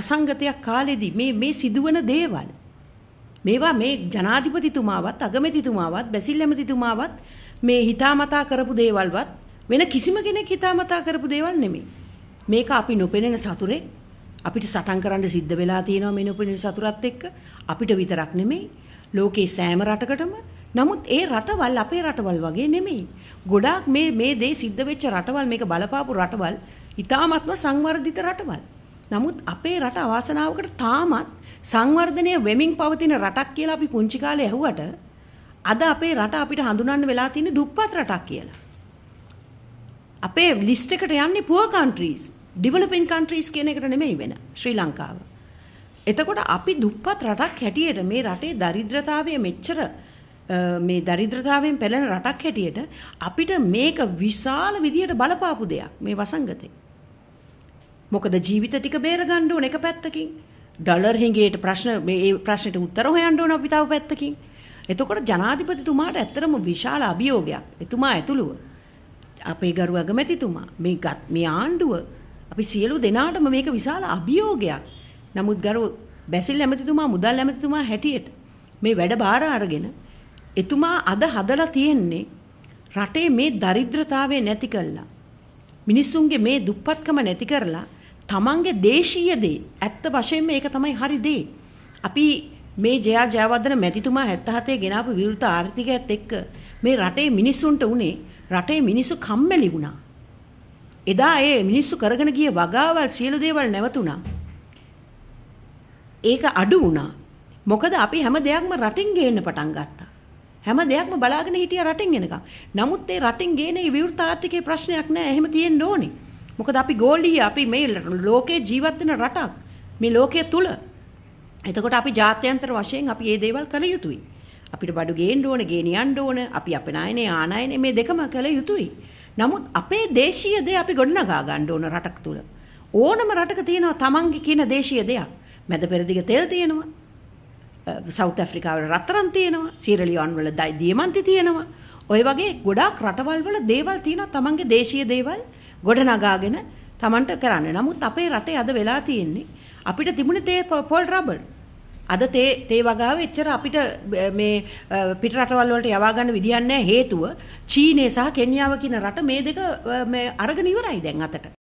වසංගතයක් කාලෙදී මේ මේ සිදුවන දේවල් මේවා මේ ජනාධිපතිතුමාවත් අගමැතිතුමාවත් බැසිල් ඇමතිතුමාවත් මේ හිතාමතා කරපු දේවල්වත් වෙන කිසිම කෙනෙක් හිතාමතා කරපු දේවල් නෙමෙයි. මේක අපි නොපෙනෙන සතුරේ අපිට සටන් කරන්න සිද්ධ වෙලා තියෙනවා මේ නොපෙනෙන සතුරත් එක්ක අපිට විතරක් නෙමෙයි ලෝකේ සෑම රටකටම. නමුත් ඒ රටවල් අපේ රටවල් වගේ නෙමෙයි. ගොඩාක් මේ මේ දේ සිද්ධ වෙච්ච රටවල් මේක බලපාපු රටවල් ඊ타මත්ම සංවර්ධිත රටවල්. නමුත් අපේ රට අවාසනාවකට තාමත් සංවර්ධනය වෙමින් පවතින රටක් කියලා අපි පුංචි කාලේ ඇහුවට අද අපේ රට අපිට හඳුනන්න වෙලා තියෙන දුප්පත් රටක් කියලා. අපේ ලිස්ට් එකට යන්නේ poor countries, developing countries කියන එකට නෙමෙයි වෙන ශ්‍රී ලංකාව. එතකොට අපි දුප්පත් රටක් හැටියට මේ රටේ දරිද්‍රතාවය මෙච්චර මේ දරිද්‍රතාවයෙන් පෙළෙන රටක් හැටියට අපිට මේක විශාල විදියට බලපාපු දෙයක් මේ වසංගතේ. මොකද ජීවිත ටික බේරගන්න ඕන එක පැත්තකින්. ඩොලර් හිඟේට ප්‍රශ්න මේ ප්‍රශ්නෙට උත්තර හොයන්න ඕන අපි තව පැත්තකින්. එතකොට ජනාධිපතිතුමාට ඇත්තටම විශාල අභියෝගයක්. එතුමා ඇතුළුව අපේ ගරු අගමැතිතුමා මේ ගත් මේ ආණ්ඩුව අපි සියලු දෙනාටම මේක විශාල අභියෝගයක්. නමුත් ගරු බැසිල් ඇමතිතුමා මුදල් ඇමතිතුමා හැටියට මේ වැඩ බාර අරගෙන එතුමා අද හදලා තියෙන්නේ රටේ මේ දරිද්‍රතාවය නැති කළා. මිනිස්සුන්ගේ මේ දුප්පත්කම නැති කරලා තමන්ගේ දේශීය දේ ඇත්ත වශයෙන්ම මේක තමයි හරි දේ. අපි මේ ජයා ජයවර්ධන මැතිතුමා 77 ගෙනාපු විරුද්ධ ආර්ථිකයත් එක්ක මේ රටේ මිනිස්සුන්ට උනේ රටේ මිනිස්සු කම්මැලි වුණා. එදා ඒ මිනිස්සු කරගෙන ගිය වගාවල් සියලු දේවල් නැවතුණා. ඒක අඩු වුණා. මොකද අපි හැම දෙයක්ම රටින් ගේන්න පටන් ගත්තා. හැම දෙයක්ම බලාගෙන හිටියා රටින් එනකම්. නමුත් ඒ රටින් ගේන ඒ විවෘත ආර්ථිකයේ ප්‍රශ්නයක් නෑ. එහෙම තියෙන්න ඕනේ. මොකද අපි ගෝලීය අපි මේ ලෝකේ ජීවත් වෙන රටක් මේ ලෝකයේ තුල එතකොට අපි ජාත්‍යන්තර වශයෙන් අපි මේ දේවල් කළ යුතුයි අපිට බඩු ගේන්න ඕන ගේනියන්න ඕන අපි අපේ නායනේ ආනයනේ මේ දෙකම කළ යුතුයි නමුත් අපේ දේශීය දේ අපි ගොඩනගා ගන්න ඕන රටක් තුල ඕනම රටක තියෙනවා Tamange කියන දේශීය දෙයක් මැද පෙරදිග තෙල් තියෙනවා සෞත් ඇෆ්‍රිකාවල රත්තරන් තියෙනවා සීරලියොන් වල දියමන්ති තියෙනවා ඔය වගේ ගොඩාක් රටවල් වල දේවල් තියෙනවා Tamange දේශීය දේවල් ගොඩනගාගෙන Tamanට කරන්න. නමුත් අපේ රටේ අද වෙලා තියෙන්නේ අපිට තිබුණේ තේ පොල් රබල්. අද තේ තේ වගාව එච්චර අපිට මේ පිට රටවල් වලට යවා ගන්න විදියක් නැහැ හේතුව චීනය සහ කෙන්යාව කියන රට මේ දෙක මේ අරගෙන ඉවරයි දැන් අතට.